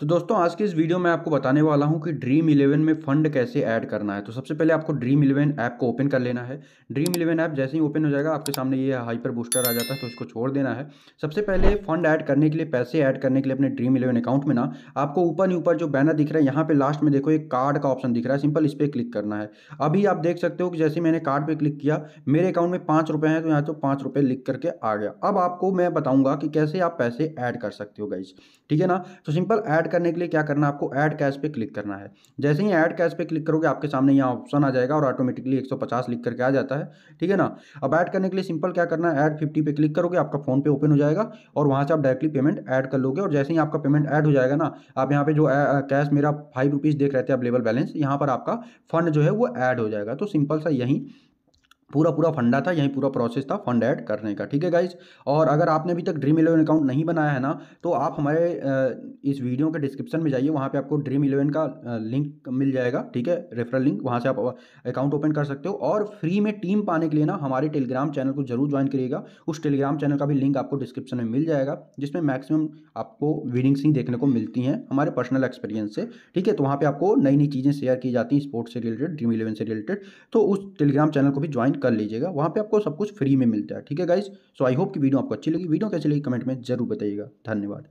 तो दोस्तों आज के इस वीडियो में आपको बताने वाला हूं कि ड्रीम इलेवन में फंड कैसे ऐड करना है तो सबसे पहले आपको ड्रीम इलेवन ऐप को ओपन कर लेना है ड्रीम इलेवन ऐप जैसे ही ओपन हो जाएगा आपके सामने ये हाइपर बूस्टर आ जाता है तो इसको छोड़ देना है सबसे पहले फंड ऐड करने के लिए पैसे ऐड करने के लिए अपने ड्रीम इलेवन अकाउंट में ना आपको ऊपर ही ऊपर जो बैनर दिख रहा है यहाँ पर लास्ट में देखो एक कार्ड का ऑप्शन दिख रहा है सिंपल इस पर क्लिक करना है अभी आप देख सकते हो कि जैसे मैंने कार्ड पर क्लिक किया मेरे अकाउंट में पाँच रुपये हैं तो यहाँ तो पाँच रुपये लिख करके आ गया अब आपको मैं बताऊँगा कि कैसे आप पैसे ऐड कर सकते हो गाइज ठीक है ना तो सिंपल ऐड ऐड करने के लिए क्या करना है आपको ऐड कैश पे क्लिक करना है जैसे ही ऐड कैश पे क्लिक करोगे आपके सामने यहाँ ऑप्शन आ जाएगा और ऑटोमेटिकली 150 लिख करके आ जाता है ठीक है ना अब ऐड करने के लिए सिंपल क्या करना है ऐड 50 पे क्लिक करोगे आपका फोन पे ओपन हो जाएगा और वहाँ से आप डायरेक्टली पेमेंट ऐड कर लोगे और जैसे ही आपका पेमेंट ऐड हो जाएगा ना आप यहाँ पे जो कैश मेरा फाइव देख रहे थे अवेलेबल बैलेंस यहाँ पर आपका फंड जो है वो ऐड हो जाएगा तो सिंपल सा यहीं पूरा पूरा फंडा था यही पूरा प्रोसेस था फंड ऐड करने का ठीक है गाइज और अगर आपने अभी तक ड्रीम इलेवन अकाउंट नहीं बनाया है ना तो आप हमारे इस वीडियो के डिस्क्रिप्शन में जाइए वहाँ पे आपको ड्रीम इलेवन का लिंक मिल जाएगा ठीक है रेफरल लिंक वहाँ से आप अकाउंट ओपन कर सकते हो और फ्री में टीम पाने के लिए ना हमारे टेलीग्राम चैनल को जरूर ज्वाइन करिएगा उस टेलीग्राम चैनल का भी लिंक आपको डिस्क्रिप्शन में मिल जाएगा जिसमें मैक्सिमम आपको वीडिंग्स ही देखने को मिलती हैं हमारे पर्सनल एक्सपीरियंस से ठीक है तो वहाँ पर आपको नई नई चीज़ें शेयर की जाती हैं स्पोर्ट्स से रिलेटेड ड्रीम इलेवन से रिलेटेड तो उस टेलीग्राम चैनल को भी ज्वाइन ज्वाइन कर लीजिएगा वहाँ पे आपको सब कुछ फ्री में मिलता है ठीक है गाइज सो आई होप कि वीडियो आपको अच्छी लगी वीडियो कैसी लगी कमेंट में जरूर बताइएगा धन्यवाद